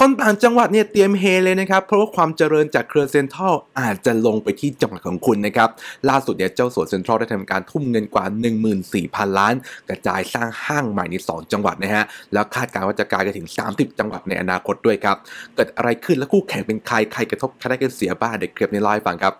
คนต่างจังหวัดเนี่ยเตรียมเฮเลยนะครับ เพราะว่าความเจริญจากเครือเซ็นทรัลอาจจะลงไปที่จังหวัดของคุณนะครับล่าสุดเนี่ยเจ้าสววเซ็นทรัลได้ทำการทุ่มเงินกว่า 14,000 ล้าน กระจายสร้างห้างใหม่ใน 2 จังหวัดนะฮะ แล้วคาดการณ์ว่าจะกลายไปถึง 30 จังหวัดในอนาคตด้วยครับ เกิดอะไรขึ้นและคู่แข่งเป็นใครใครกระทบใครได้กันเสียบ้างเด็กเค็บในไลฟ์ฟังครับ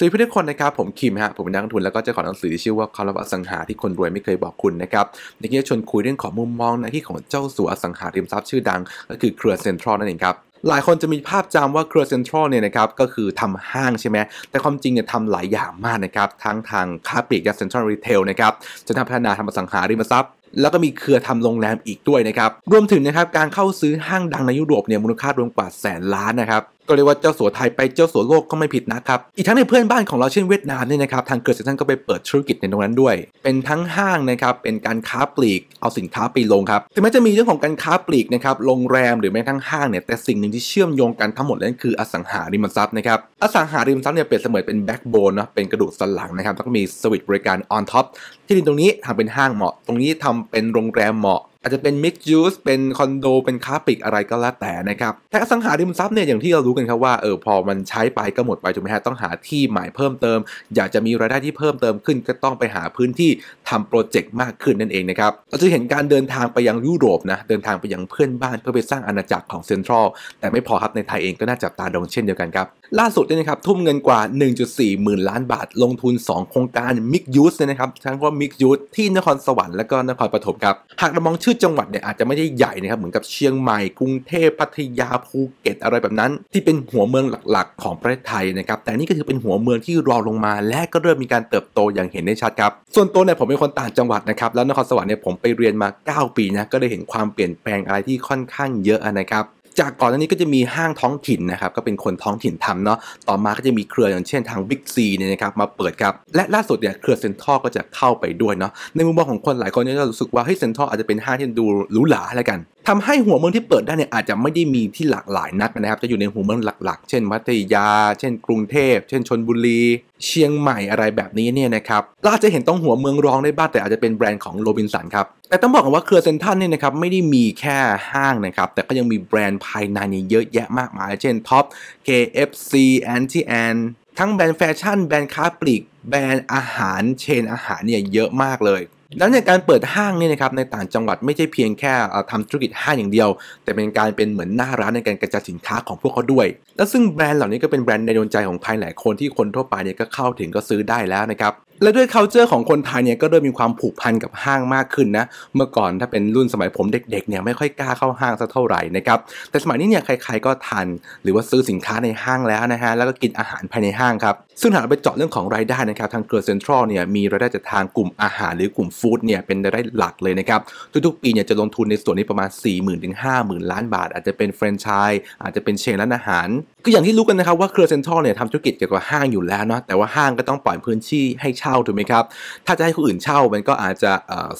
สวัสดีทุกคนนะครับผมคิมฮะผมเป็นนักลงทุนแล้วก็จะขอหนังสือที่ชื่อว่าคาร์บอสังหาที่คนรวยไม่เคยบอกคุณนะครับในที่จะชวนคุยเรื่องของมุมมองในที่ของเจ้าสัวอสังหาริมทรัพย์ชื่อดังก็คือเครือเซ็นทรัลนั่นเองครับ หลายคนจะมีภาพจำว่าเครือเซ็นทรัลเนี่ยนะครับก็คือทำห้างใช่ไหมแต่ความจริงเนี่ยทำหลายอย่างมากนะครับทั้งทางค้าปลีกยาเซ็นทรัลรีเทลนะครับจะทำพัฒนาทำอสังหาริมทรัพย์แล้วก็มีเครือทำโรงแรมอีกด้วยนะครับรวมถึงนะครับการเข้าซื้อห้างดังในยุโรปเนี่ยมูลค่ารวมกว่าแสนล้านนะครับก็เรียกว่าเจ้าสัวไทยไปเจ้าสัวโลกก็ไม่ผิดนะครับอีกทั้งในเพื่อนบ้านของเราเช่นเวียดนามเนี่ยนะครับทางเกิดเซนทันก็ไปเปิดธุรกิจในตรงนั้นด้วย เป็นทั้งห้างนะครับเป็นการค้าปลีกเอาสินค้าไปลงครับถึงแม้จะมีเรื่องของการค้าปลีกนะครับโรงแรมหรือแม้ทั้งห้างเนี่ยแต่สิ่งหนึ่งที่เชื่อมโยงกันทั้งหมดนั่นคือ อสังหาริมทรัพย์นะครับอสังหาริมทรัพย์เนี่ยเปรียบเสมือนเป็นแบ็กโบนเนาะเป็นกระดูกสันหลังนะครับแล้วก็มีสวิตบริการออนท็อปที่ดินตรงนี้ทำเป็นห้างเหมาะตรงนี้ทำเป็นโรงแรมเหมาะอาจจะเป็นมิกซ์ยูสเป็นคอนโด เป็นค้าปิกอะไรก็แล้วแต่นะครับ แต่สังหาริมทรัพย์เนี่ยอย่างที่เรารู้กันครับว่าเออพอมันใช้ไปก็หมดไปถูกไหมฮะต้องหาที่ใหม่เพิ่มเติมอยากจะมีรายได้ที่เพิ่มเติมขึ้น ก็ต้องไปหาพื้นที่ทำโปรเจกต์มากขึ้นนั่นเองนะครับเราจะเห็นการเดินทางไปยังยุโรปนะเดินทางไปยังเพื่อนบ้านเพื่อไปสร้างอาณาจักรของเซ็นทรัลแต่ไม่พอครับในไทยเองก็น่าจับตาดองเช่นเดียวกันครับล่าสุดเนี่ยนะครับทุ่มเงินกว่า 1.4 หมื่นล้านบาทลงทุน 2 โครงการมิกยูสเนี่ยนะครับทั้งว่ามิกยูสที่นครสวรรค์และก็นครปฐมครับหากเรามองชื่อจังหวัดเนี่ยอาจจะไม่ได้ใหญ่นะครับเหมือนกับเชียงใหม่กรุงเทพพัทยา ภูเก็ตอะไรแบบนั้น ที่เป็นหัวเมืองหลักๆของประเทศไทยนะครับแต่นี่ก็คือเป็นหัวเมืองที่รอลงมาและก็เริ่มมีการเติบโตอย่างเห็นได้ชัดครับ ส่วนตัวเนี่ยผมเป็นคนต่างจังหวัดนะครับ แล้วนครสวรรค์เนี่ยผมไปเรียนมา 9 ปีนะก็ได้เห็นความเปลี่ยนแปลงอะไรที่ค่อนข้างเยอะนะครับจากก่อนหน้านี้ก็จะมีห้างท้องถิ่นนะครับก็เป็นคนท้องถิ่นทำเนาะต่อมาก็จะมีเครืออย่างเช่นทางบิ๊กซีเนี่ยนะครับมาเปิดครับและล่าสุดเนี่ยเครือเซ็นทรัลก็จะเข้าไปด้วยเนาะในมุมมองของคนหลายคนเนี่ยจะรู้สึกว่าเฮ้ยเซ็นทรัลอาจจะเป็นห้างที่ดูหรูหราแล้วกันทำให้หัวเมืองที่เปิดได้เนี่ยอาจจะไม่ได้มีที่หลากหลายนักนะครับ จะอยู่ ในหัวเมืองหลักๆ เช่นมัทยา เช่นกรุงเทพเช่นชนบุรีเชียงใหม่อะไรแบบนี้เนี่ยนะครับเราจะเห็นต้องหัวเมืองรองได้บ้างแต่อาจจะเป็นแบรนด์ของโรบินสันครับ แต่ต้องบอกว่าเครือเซนทันเนี่ยนะครับไม่ได้มีแค่ห้างนะครับแต่ก็ยังมีแบรนด์ภายในเยอะแยะมากมาย เช่นท็อป KFC Anti An ทั้งแบรนด์แฟชั่นแบรนด์ค้าปลีกแบรนด์อาหารเชนอาหารเนี่ยเยอะมากเลยแล้วในการเปิดห้างเนี่ยนะครับในต่างจังหวัดไม่ใช่เพียงแค่ทำธุรกิจห้างอย่างเดียว แต่เป็นการเป็นเหมือนหน้าร้านในการกระจายสินค้าของพวกเขาด้วยแล้วซึ่งแบรนด์เหล่านี้ก็เป็นแบรนด์ในดวงใจของใครหลายคนที่คนทั่วไปเนี่ยก็เข้าถึงก็ซื้อได้แล้วนะครับและด้วย c u เจอร์ของคนไทยเนี่ยก็เริ่มมีความผูกพันกับห้างมากขึ้นนะ เมื่อก่อนถ้าเป็นรุ่นสมัยผมเด็กๆเนี่ยไม่ค่อยกล้าเข้าห้างสักเท่าไหร่นะครับ แต่สมัยนี้เนี่ยใครๆก็ทันหรือว่าซื้อสินค้าในห้างแล้วนะฮะ แล้วก็กินอาหารภายในห้างครับ ซึ่งหากเราไปเจาะเรื่องของรายได้นะครับทางเกลร์เซ็นทรัลเนี่ยมีรายได้จากทางกลุ่มอาหาร หรือกลุ่มฟู้ดเนี่ยเป็นรายได้หลักเลยนะครับ ทุกๆปีเนี่ยจะลงทุนในส่วนนี้ประมาณ4 0 0 0 0ื่นถึงห้าหมื่นล้านบาท อาจจะเป็นแฟรนไชส์อาจจะเป็นเชนร้านอาหารก็อย่างที่รู้กันนะครับว่าเกลือเซ็นทรัลเนี่ยทำธุรกิจเกี่ยวกับห้างอยู่แล้วเนาะแต่ว่าห้างก็ต้องปล่อยพื้นที่ให้เช่าช่าถูกไหมครับ ถ้าจะให้คนอื่นเช่ามันก็อาจจะ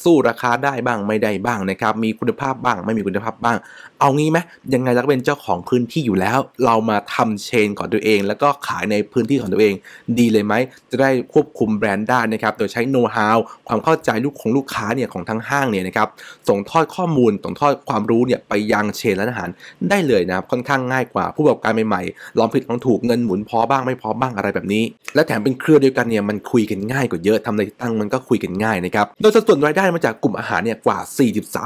สู้ราคาได้บ้างไม่ได้ บ้างนะครับ มีคุณภาพบ้างไม่มีคุณภาพบ้าง เอางี้ไหมยังไงเราก็เป็นเจ้าของพื้นที่อยู่แล้ว เรามาทำเชนของตัวเอง แล้วก็ขายในพื้นที่ของตัวเอง ดีเลยไหม จะได้ควบคุมแบรนด์ได้นะครับโดยใช้โน้ตฮาว ความเข้าใจลูกของลูกค้าเนี่ยของทั้งห้างเนี่ยนะครับ ส่งทอดข้อมูลส่งทอดความรู้เนี่ยไปยังเชนร้านอาหารได้เลยนะครับ ค่อนข้างง่ายกว่าผู้ประกอบการใหม่ๆลองผิดลองถูก เงินหมุนพอบ้างไม่พอบ้างอะไรแบบนี้ และแถมเป็นเครือเดียวกันเนี่ยมันคุยกันง่ายได้ก็าเยอะทำในตั้งมันก็คุยกันง่ายนะครับ โดยสัดส่วนรายได้มาจากกลุ่มอาหารเนี่ยกว่า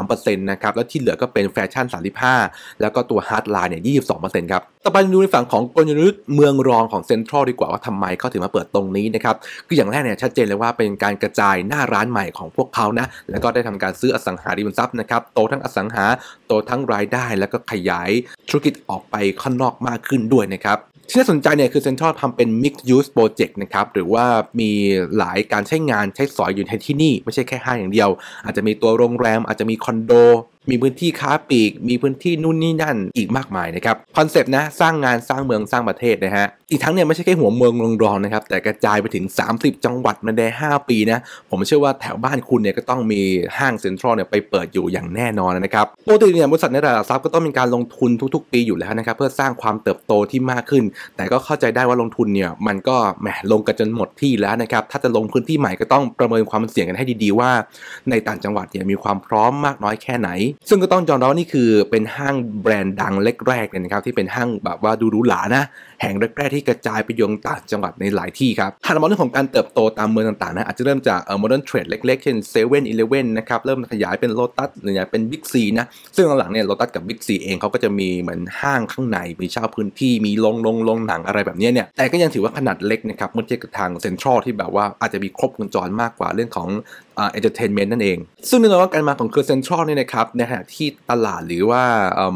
43%นะครับ แล้วที่เหลือก็เป็นแฟชั่น35 แล้วก็ตัวฮาร์ดไลน์เนี่ย22%ครับต่อไปดูในฝั่งของกลยุทธ์เมืองรองของเซ็นทรัลดีกว่าว่าทำไมเขาถึงมาเปิดตรงนี้นะครับคืออย่างแรกเนี่ยชัดเจนเลยว่าเป็นการกระจายหน้าร้านใหม่ของพวกเขานะ แล้วก็ได้ทำการซื้ออสังหาริมทรัพย์นะครับ โตทั้งอสังหา โตทั้งรายได้ แล้วก็ขยายธุรกิจออกไปข้างนอกมากขึ้นด้วยนะครับที่น่าสนใจเนี่ยคือเซ็นทรัลทำเป็น mixed use project นะครับ หรือว่ามีหลายการใช้งานใช้สอยอยู่ในที่นี่ ไม่ใช่แค่ห้างอย่างเดียว อาจจะมีตัวโรงแรมอาจจะมีคอนโดมีพื้นที่ค้าปลีก มีพื้นที่นู่นนี่นั่นอีกมากมายนะครับ คอนเซปต์นะสร้างงานสร้างเมืองสร้างประเทศนะฮะ อีกทั้งเนี่ย ไม่ใช่แค่หัวเมืองรองรองนะครับ แต่กระจายไปถึง 30 จังหวัดมาได้ 5 ปีนะ ผมเชื่อว่าแถวบ้านคุณเนี่ย ก็ต้องมีห้างเซ็นทรัลเนี่ยไปเปิดอยู่อย่างแน่นอนนะครับปกติเนี่ยบริษัทในตลาดซับก็ต้องมีการลงทุนทุกๆ ปีอยู่แล้วนะครับเพื่อสร้างความเติบโตที่มากขึ้น แต่ก็เข้าใจได้ว่าลงทุนเนี่ยมันก็แหมลงกันจนหมดที่แล้วนะครับถ้าจะลงพื้นที่ใหม่ก็ต้องประเมินความเสี่ยงกันให้ดีๆว่า ในต่างจังหวัดเนี่ยมีความพร้อมมากน้อยแค่ไหนซึ่งก็ต้องจอมรับนี่คือเป็นห้างแบรนด์ดังเล็กแรกเลยนะครับที่เป็นห้างแบบว่าดูหรูหรานะ แห่งแรก ๆ ที่กระจายไปยังต่างจังหวัดในหลายที่ครับหาามองเรื่องของการเติบโตตามเมืองต่างๆนะอาจจะเริ่มจากเอ่อโมเดิร์นเทรดเล็กๆ เช่นเซเว่นอีเลเว่นนะครับเริ่มขยายเป็นโลตัสหรืองเป็นบิ๊กซีนะซึ่งหลังๆเนี่ยโลตัสกับบิ๊กซีเองเขาก็จะมีเหมือนห้างข้างใน มีเช่าพื้นที่มีลงลงลงหนังอะไรแบบนี้เนี่ยแต่ก็ยังถือว่าขนาดเล็กนะครับเมื่อเทียบกับทางเซ็นทรัลที่แบบว่าอาจจะมีครบวงจรมากกว่าเรื่องของเอนเตอร์เทนเมนต์นั่นเองซึ่งแน่นอนว่าการมาของเครือเซ็นทรัลเนี่ยนะครับนในขณะที่ตลาดหรือว่า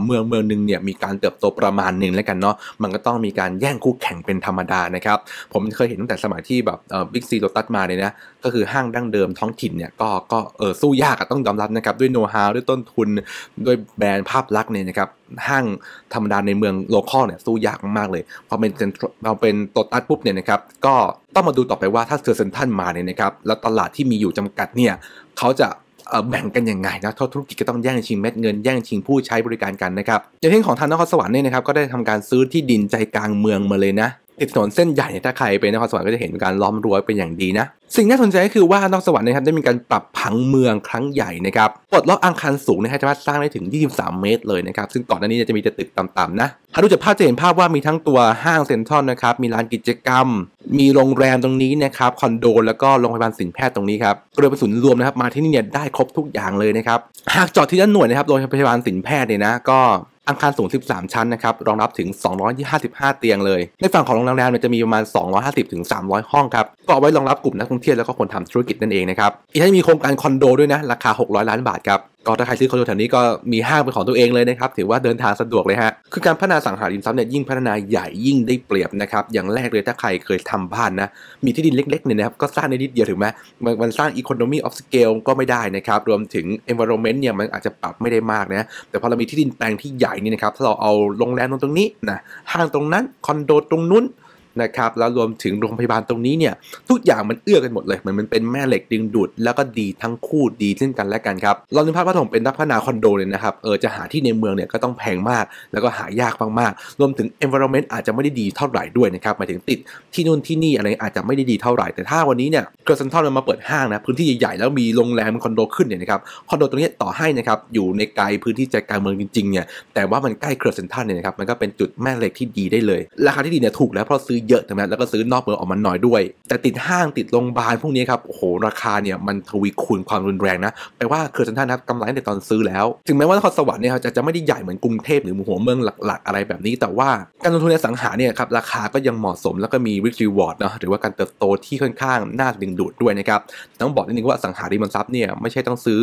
เมืองเมืองหนึ่งเนี่ยมีการเติบโตประมาณหนึ่งแล้วกันเนาะมันก็ต้องมีการแย่งคู่แข่งเป็นธรรมดานะครับผมเคยเห็นตั้งแต่สมัยที่แบบบิ๊กซีโลตัสมาเลยนะก็คือห้างดั้งเดิมท้องถิ่นเนี่ยก็ก็เออสู้ยากต้องยอมรับนะครับ ด้วยโน้ตฮาวด้วยต้นทุนด้วยแบรนด์ภาพลักษณ์เนี่ยนะครับห้างธรรมดาในเมืองโลคอลเนี่ยสู้ยากมากเลยพอเป็นเราเป็นโตตัสปุ๊บเนี่ยนะครับก็ต้องมาดูต่อไปว่าถ้าเซอร์เซนทันมาเนี่ยนะครับแล้วตลาดที่มีอยู่จำกัดเนี่ยเขาจะแบ่งกันยังไงนะทธุรกิจก็ต้องแย่งชิงเม็ดเงิน แย่งชิงผู้ใช้บริการกันนะครับอย่างเช่นของทางนครสวรรค์เนี่ยนะครับ ก็ได้ทำการซื้อที่ดินใจกลางเมืองมาเลยนะติดถนนเส้นใหญ่เนี่ยถ้าใครไปนครสวรรค์ก็จะเห็นการล้อมรั้วเป็นอย่างดีนะ สิ่งน่าสนใจก็คือว่านอกสวรรค์นะครับได้มีการปรับผังเมืองครั้งใหญ่นะครับปลดล็อกอาคารสูงนะฮะสามารถสร้างได้ถึง 23 เมตรเลยนะครับซึ่งก่อนหน้านี้จะมีแต่ตึกต่ำๆนะถ้าดูจากภาพจะเห็นภาพว่ามีทั้งตัวห้างเซ็นทรัลนะครับมีร้านกิจกรรม มีโรงแรมตรงนี้นะครับคอนโดแล้วก็โรงพยาบาลสินแพทย์ตรงนี้ครับโดยเป็นศูนย์รวมนะครับมาที่นี่เนี่ยได้ครบทุกอย่างเลยนะครับหากจอดที่ด้านหน่วยนะครับโรงพยาบาลสินแพทย์เนี่ยนะก็อาคารสูง 13 ชั้นนะครับ รองรับถึง 255 เตียงเลย ในฝั่งของโรงแรมเนี่ยจะมีประมาณ 250-300 ห้องครับ ก็เอาไว้รองรับกลุ่มนักท่องเที่ยวแล้วก็คนทำธุรกิจนั่นเองนะครับ อีกทั้งมีโครงการคอนโดด้วยนะ ราคา 600 ล้านบาทครับก็ถ้าใครซื้อคอนโดแถวนี้ก็มีห้างเป็นของตัวเองเลยนะครับ ถือว่าเดินทางสะดวกเลยฮะ คือการพัฒนาสังหาริมทรัพย์เนี่ยยิ่งพัฒนาใหญ่ ยิ่งได้เปรียบนะครับ อย่างแรกเลยถ้าใครเคยทำบ้านนะ มีที่ดินเล็กๆ เนี่ยนะครับ ก็สร้างในนิดเดียวถึงไหมมันสร้างอีโคโนมี่ออฟสเก็ไม่ได้นะครับ รวมถึง environment เนี่ย มันอาจจะปรับไม่ได้มากนะ แต่พอเรา มีที่ดินแปลงที่ใหญ่นี่นะครับถ้าเราเอาโรงแรมตรงนี้นะห้างตรงนั้นคอนโดตรงนู้นนะครับแล้วรวมถึงโรงพยาบาลตรงนี้เนี่ยทุกอย่างมันเอื้อกันหมดเลยเหมือนมันเป็นแม่เหล็กดึงดูดแล้วก็ดีทั้งคู่ดีซึ่งกันและกันครับเรานึกภาพว่าผมเป็นนักพัฒนาคอนโดเลยนะครับเออจะหาที่ในเมืองเนี่ยก็ต้องแพงมาก แล้วก็หายากมากๆรวมถึง environment อาจจะไม่ได้ดีเท่าไหร่ด้วยนะครับหมายถึงติดที่นู่นที่นี่อะไรอาจจะไม่ได้ดีเท่าไหร่แต่ถ้าวันนี้เนี่ยเกิรันเซนทัลมาเปิดห้างนะพื้นที่ใหญ่ๆแล้วมีโรงแรมคอนโดขึ้นเนี่ยนะครับคอนโดตรงนี้ต่อให้นะครับอยู่ในไกลพื้นที่ใจกลางเมืองจริงๆเนี่ยแต่ว่ามันใกล้เกิด์ันทอนเนี่ยนะครับมันก็เป็นจุดแม่เหล็กที่ดีได้เลย ราคาที่ดีเนี่ยถูกแล้วเพราะซื้อเยอะถะคไหมแล้วก็ซื้อนอกเมืองออกมาหน่อยด้วย แต่ติดห้างติดโรงพยาบาลพวกนี้ครับ โอ้โห ราคาเนี่ยมันทวีคูณความรุนแรงนะ แปลว่าเคอร์ซันท่านะกำไรในตอนซื้อแล้ว ถึงแม้ว่านครสวรรค์เนี่ยจะจะไม่ได้ใหญ่เหมือนกรุงเทพหรือหัวเมืองหลักๆ อะไรแบบนี้ แต่ว่า การลงทุนในสังหาเนี่ยครับราคาก็ยังเหมาะสมแล้วก็มีริชิวอร์ดนะหรือว่าการเติบโตที่ค่อนข้างน่าดึงดูดด้วยนะครับ ต้องบอกนิดนึงว่าสังหาริมทรัพย์เนี่ยไม่ใช่ต้องซื้อ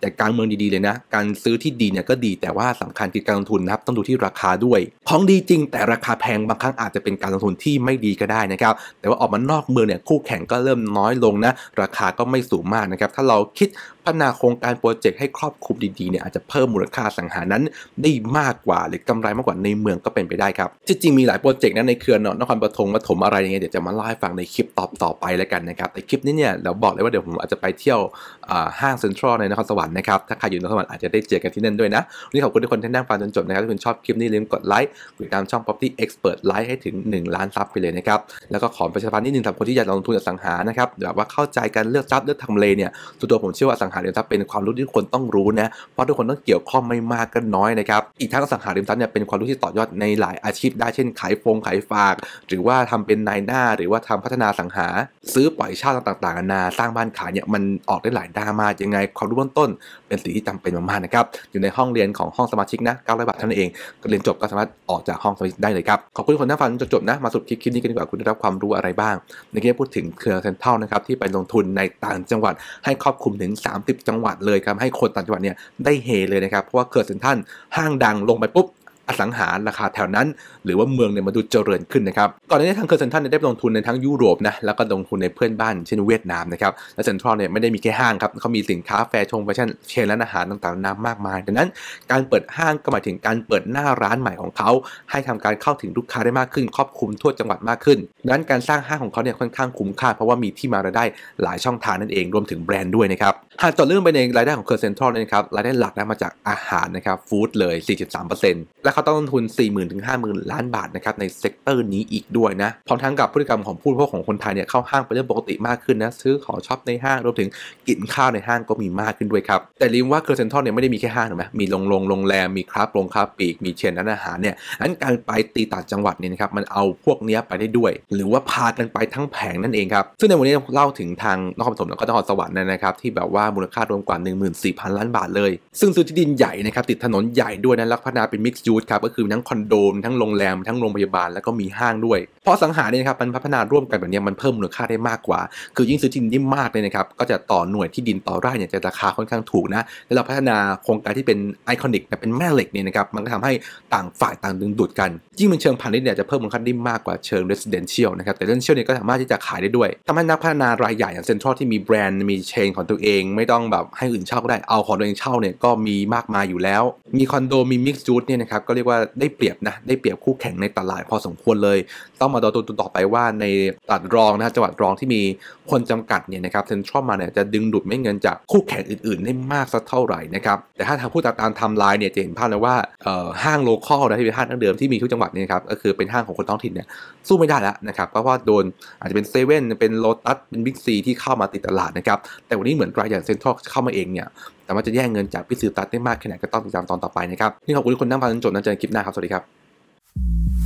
แต่การเมืองดีๆเลยนะ การซื้อที่ดีเนี่ยก็ดีแต่ว่าสำคัญคือการลงทุนนะครับต้องดูที่ราคาด้วย ของดีจริง แต่ราคาแพงบางครั้งอาจจะเป็นการลงทุนที่ไม่ดีก็ได้นะครับ แต่ว่าออกมานอกเมืองเนี่ยคู่แข่งก็เริ่มน้อยลงนะราคาก็ไม่สูงมากนะครับถ้าเราคิดพัฒนาโครงการโปรเจกต์ให้ครอบคลุมดีๆเนี่ยอาจจะเพิ่มมูลค่าสังหารนั้น ได้มากกว่าหรือกำไรมากกว่าในเมืองก็เป็นไปได้ครับ จริงๆมีหลายโปรเจกต์นะในเครือเนาะนครปฐมปฐมอะไรอย่างเงี้ยเดี๋ยวจะมาเล่าให้ฟังในคลิปต่อๆไปแล้วกันนะครับแต่คลิปนี้เนี่ยเราบอกเลยว่าเดี๋ยวผมอาจจะไปเที่ยวห้างเซ็นทรัลในนครสวรรรค์นะครับถ้าใครอยู่นครสวรรค์อาจจะได้เจอกันที่นั่นด้วยนะวันนี้ขอบคุณทุกคนที่นั่งฟังจนจบนะครับ ถ้าคุณชอบคลิปนี้ลืมกดไลค์กดติดตามช่อง Property Expert ไลค์ให้ถึง 1 ล้านซับไปเลยนะครับ แล้วก็ขอประชาสัมพันธ์นิดนึงสำหรับคนที่อยากลงทุนอสังหานะครับแบบว่าเข้าใจการเลือกทรัพย์เลือกทำเลเนี่ยตัวผมเชื่อว่าอสังหาริมทรัพย์เป็นความรู้ที่คนต้องรู้นะเพราะทุกคนต้องเกี่ยวข้องไม่มากก็น้อยนะครับอีกทั้งอสังหาริมทรัพย์เนี่ยเป็นความรู้ที่ต่อยอดในหลายอาชีพ ได้เช่นขายฟงขายฝากหรือว่าทำเป็นนายหน้าหรือว่าทำพัฒนาสังหา ซื้อปล่อยเช่าต่างๆนานาสร้างบ้านขายเนี่ยมันออกได้หลายด้ามากยังไงความรู้เบื้องต้นเป็นสิ่งที่จำเป็นมาก ๆ นะครับ อยู่ในห้องเรียนของห้องสมาชิกนะ 900 บาทเท่านั้นเองก็เรียนจบก็สามารถออกจากห้องสมาชิกได้เลยครับ ขอบคุณคนที่ฟังจนจบนะ มาสุดคลิปคลิปนี้กันดีกว่าคุณได้รับความรู้อะไรบ้าง ในที่พูดถึงเครือเซ็นทรัลนะครับ ที่ไปลงทุนในต่างจังหวัด ให้ครอบคลุมถึง 30 จังหวัดเลยครับให้คนต่างจังหวัดเนี่ยได้เฮเลยนะครับเพราะว่าเครือเซ็นทรัลห้างดังลงไปปุ๊บอสังหาราคาแถวนั้น หรือว่าเมืองเนี่ยมาดูเจริญขึ้นนะครับก่อนหน้านี้ทางเคอร์เซนทัลเนี่ยได้ลงทุนในทั้งยุโรปนะแล้วก็ลงทุนในเพื่อนบ้านเช่นเวียดนามนะครับและเซ็นทรัลเนี่ยไม่ได้มีแค่ห้างครับเขามีสินค้าแฟชั่นแฟชั่นเชนร้านอาหารต่างๆ นามากมายดังนั้นการเปิดห้างก็หมายถึงการเปิดหน้าร้านใหม่ของเขา ให้ทำการเข้าถึงลูกค้าได้มากขึ้นครอบคลุมทั่วจังหวัดมากขึ้นดังนั้นการสร้างห้างของเขาเนี่ยค่อนข้างคุ้มค่าเพราะว่ามีที่มารายได้หลายช่องทางนั่นเองรวมถึงแบรนด์ด้วยนะครับหากจอดเรื่องไปในรายได้ของเคอร์เซนทรัลนะครับรายได้หลักนะมาจากอาหารนะครับฟู้ดเลย 43%และเขาต้องลงทุน 4 0 0 0 0ถึง50,000 ล้านบาทนะครับในเซกเตอร์นี้อีกด้วยนะ พร้อมทั้งกับพฤติกรรมของผู้บริโภคของคนไทยเนี่ยเข้าห้างเป็นเรื่องปกติมากขึ้นนะ ซื้อของช็อปในห้างรวมถึงกินข้าวในห้างก็มีมากขึ้นด้วยครับ แต่ลืมว่าเคอร์เซนทอัลเนี่ยไม่ได้มีแค่ห้างถูกไหมมีโรงโรงโรงแรม มีคราบโรงคราปีกมีเชนั้นอาหารเนี่ยนั้นการไปตีต่างจังหวัดเนี่ยนะครับมันเอาพวกเนี้ยไปได้ด้วย หรือว่าพากันไปทั้งแผงนั่นเองครับซึ่งในวันนี้เล่าถึงทางนครปฐมแล้วก็นครสวรรค์นะครับที่แบบว่ามูลค่ารวมกว่า14,000ล้านบาทเลยซึ่งซื้อที่ดินใหญ่นะครับติดถนนใหญ่ด้วยนะลักพนาเป็นมิกซ์ยูสครับก็คือทั้งคอนโดมทั้งโรงแรมทั้งโรงพยาบาลแล้วก็มีห้างด้วย เพราะสังหาเนี่ยครับมันพัฒนาร่วมกันแบบนี้มันเพิ่มมูลค่าได้มากกว่า คือยิ่งซื้อที่ดินยิ่งมากเลยนะครับก็จะต่อหน่วยที่ดินต่อไร่เนี่ยจะราคาค่อนข้างถูกนะแล้วเราพัฒนาโครงการที่เป็นไอคอนิกเป็นแม่เหล็กเนี่ยนะครับมันก็ทำให้ต่างฝ่ายต่างดึงดูดกันยิ่งเป็นเชิงพาณิชย์เนี่ยจะเพิ่มมูลค่าได้มากกว่าเชิงเรสเดนเชียลนะครับแต่เรสเดนเชียลเนี่ยก็สามารถที่จะขายได้ด้วยทำให้นักพัฒนารายใหญ่อย่างเซ็นทรัลที่มีแบรนด์มีเชนของตัวเอง ไม่ต้องแบบให้อื่นเช่าก็ได้เอาของตัวเองเช่าเนี่ยก็มีมากมายอยู่แล้ว มีคอนโดมีมิกซ์จูดเนี่ยนะครับก็เรียกว่าได้เปรียบนะได้เปรียบคู่แข่งในตลาดพอสมควรเลย ต้องมาดูตัวต่อไปว่าในตลาดรองนะจังหวัดรองที่มีคนจำกัดเนี่ยนะครับเซ็นทรัลมาเนี่ยจะดึงดูดไม่เงินจากคู่แข่งอื่นๆได้มากสักเท่าไหร่นะครับแต่ถ้าทางผู้ตัดตามไทม์ไลน์เนี่ยจะเห็นภาพเลยว่าห้างโลคอลนะที่เป็นห้างงเดิมที่มีทุกจังหวัดเนี่ยครับก็คือเป็นห้างของคนท้องถิ่นเนี่ยสู้ไม่ได้แล้วนะครับเพราะว่าโดนอาจจะเป็นเซเว่นเป็นโลตัสเป็นบิ๊กซี ที่เข้ามาติดตลาดนะครับแต่วันนี้เหมือนรายใหญ่เซ็นทรัลเข้ามาเองเนี่ยแต่ว่าจะแย่งเงินจากพี่ซิอตัดได้มากแค่ไหนก็ต้องติดตามตอนต่อไปนะครับนี่ขอบคุณทุกคนนั่งฟังจนจบนะเจอกันคลิปหน้าครับ สวัสดีครับ